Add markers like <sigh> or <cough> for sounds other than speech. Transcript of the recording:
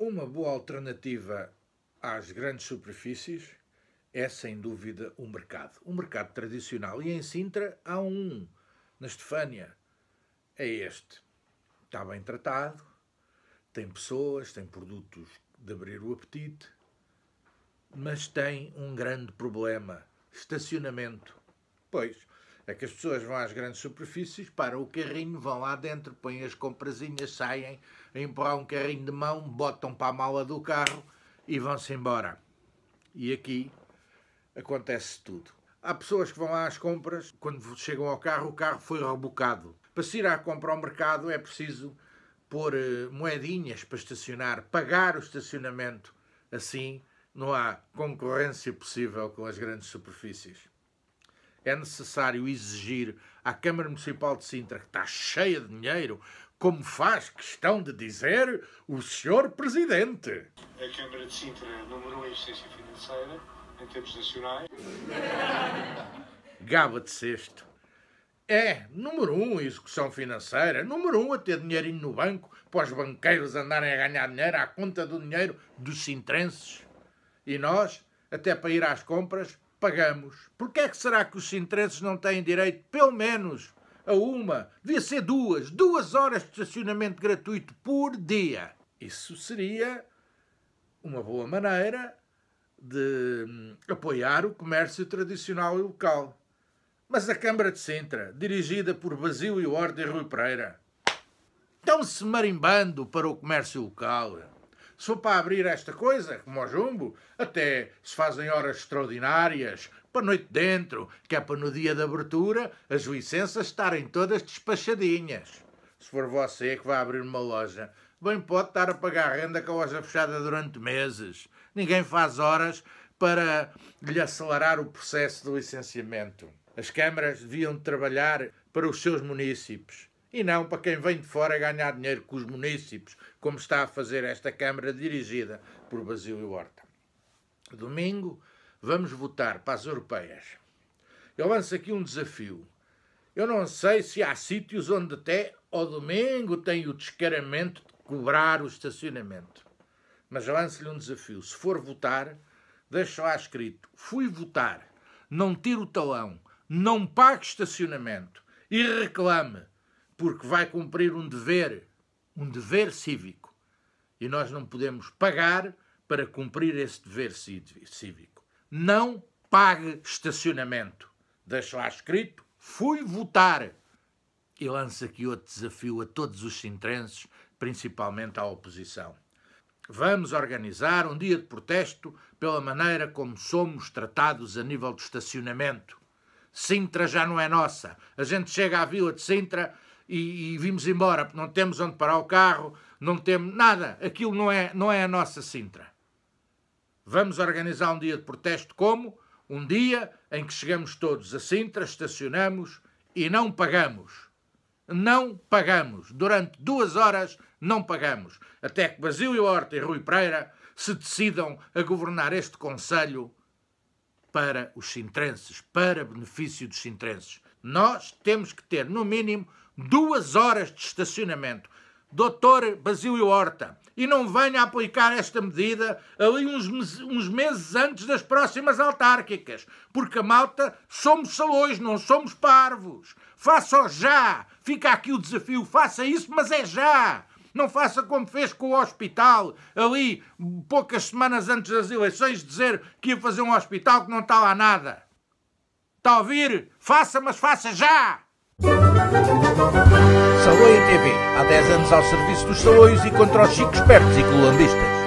Uma boa alternativa às grandes superfícies é, sem dúvida, o mercado. O mercado tradicional. E em Sintra há um, na Estefânia. É este. Está bem tratado, tem pessoas, tem produtos de abrir o apetite, mas tem um grande problema: estacionamento. Pois, é que as pessoas vão às grandes superfícies, param o carrinho, vão lá dentro, põem as comprasinhas, saem, empurram um carrinho de mão, botam para a mala do carro e vão-se embora. E aqui acontece tudo. Há pessoas que vão lá às compras, quando chegam ao carro, o carro foi rebocado. Para se ir à compra ao mercado é preciso pôr eh, moedinhas para estacionar, pagar o estacionamento. Assim não há concorrência possível com as grandes superfícies é necessário exigir à Câmara Municipal de Sintra, que está cheia de dinheiro, como faz questão de dizer o Sr. Presidente. A Câmara de Sintra número um em eficiência financeira em termos nacionais. <laughs> Gaba de sexto. É, número um, em execução financeira. Número um, a ter dinheirinho no banco para os banqueiros andarem a ganhar dinheiro à conta do dinheiro dos sintrenses. E nós, até para ir às compras, pagamos. Porquê é que será que os sintrenses não têm direito, pelo menos, a uma, devia ser duas, duas horas de estacionamento gratuito por dia? Isso seria uma boa maneira de hum, apoiar o comércio tradicional e local. Mas a Câmara de Sintra, dirigida por Basílio Horta e Rui Pereira, estão-se marimbando para o comércio local. Se for para abrir esta coisa, como o jumbo, até se fazem horas extraordinárias, para noite dentro, que é para no dia de abertura as licenças estarem todas despachadinhas. Se for você que vai abrir uma loja, bem pode estar a pagar a renda com a loja fechada durante meses. Ninguém faz horas para lhe acelerar o processo de licenciamento. As câmaras deviam trabalhar para os seus municípios e não para quem vem de fora ganhar dinheiro com os municípios, como está a fazer esta Câmara dirigida por Basílio Horta. Domingo vamos votar para as europeias. Eu lanço aqui um desafio. Eu não sei se há sítios onde até ao domingo tem o descaramento de cobrar o estacionamento. Mas lanço-lhe um desafio. Se for votar, deixa lá escrito: fui votar, não tiro o talão, não pago estacionamento e reclame porque vai cumprir um dever, um dever cívico. E nós não podemos pagar para cumprir esse dever cívico. Não pague estacionamento. Deixa lá escrito, fui votar. E lança aqui outro desafio a todos os sintrenses, principalmente à oposição. Vamos organizar um dia de protesto pela maneira como somos tratados a nível de estacionamento. Sintra já não é nossa. A gente chega à Vila de Sintra e, e vimos embora, porque não temos onde parar o carro, não temos nada. Aquilo não é, não é a nossa Sintra. Vamos organizar um dia de protesto como? Um dia em que chegamos todos a Sintra, estacionamos e não pagamos. Não pagamos. Durante duas horas não pagamos. Até que Basílio Horta e Rui Pereira se decidam a governar este Conselho para os sintrenses, para benefício dos sintrenses. Nós temos que ter, no mínimo, duas horas de estacionamento. Doutor Basílio Horta, e não venha aplicar esta medida ali uns, uns, meses antes das próximas autárquicas, porque a malta somos salões, não somos parvos. Faça já! Fica aqui o desafio, faça isso, mas é já! Não faça como fez com o hospital, ali, poucas semanas antes das eleições, dizer que ia fazer um hospital que não está lá nada. Está a ouvir? Faça, mas faça já! Saloia TV, há 10 anos ao serviço dos salões e contra os chicos espertos e colombistas.